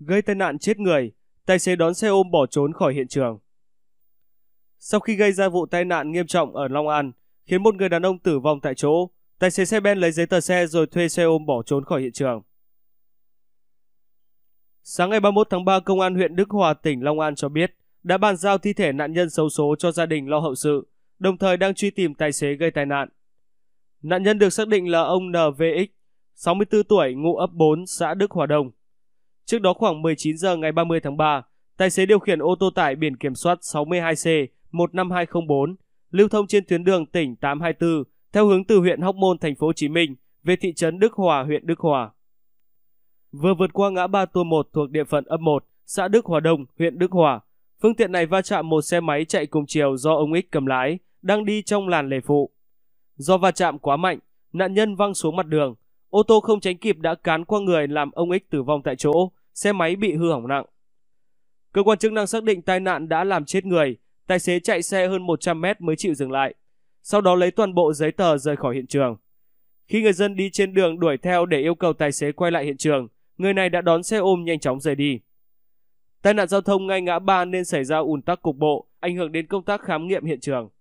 gây tai nạn chết người, tài xế đón xe ôm bỏ trốn khỏi hiện trường. Sau khi gây ra vụ tai nạn nghiêm trọng ở Long An, khiến một người đàn ông tử vong tại chỗ, tài xế xe ben lấy giấy tờ xe rồi thuê xe ôm bỏ trốn khỏi hiện trường. Sáng ngày 31 tháng 3, Công an huyện Đức Hòa, tỉnh Long An cho biết đã bàn giao thi thể nạn nhân xấu số cho gia đình lo hậu sự, đồng thời đang truy tìm tài xế gây tai nạn. Nạn nhân được xác định là ông NVX, 64 tuổi, ngụ ấp 4, xã Đức Hòa Đông. Trước đó khoảng 19 giờ ngày 30 tháng 3, tài xế điều khiển ô tô tải biển kiểm soát 62C 15204 lưu thông trên tuyến đường tỉnh 824 theo hướng từ huyện Hóc Môn thành phố Hồ Chí Minh về thị trấn Đức Hòa, huyện Đức Hòa. Vừa vượt qua ngã ba tua 1 thuộc địa phận ấp 1, xã Đức Hòa Đông, huyện Đức Hòa, phương tiện này va chạm một xe máy chạy cùng chiều do ông X cầm lái, đang đi trong làn lề phụ. Do va chạm quá mạnh, nạn nhân văng xuống mặt đường, Ô tô không tránh kịp đã cán qua người làm ông Ích tử vong tại chỗ, xe máy bị hư hỏng nặng. Cơ quan chức năng xác định tai nạn đã làm chết người, tài xế chạy xe hơn 100 m mới chịu dừng lại. Sau đó lấy toàn bộ giấy tờ rời khỏi hiện trường. Khi người dân đi trên đường đuổi theo để yêu cầu tài xế quay lại hiện trường, người này đã đón xe ôm nhanh chóng rời đi. Tai nạn giao thông ngay ngã ba nên xảy ra ùn tắc cục bộ, ảnh hưởng đến công tác khám nghiệm hiện trường.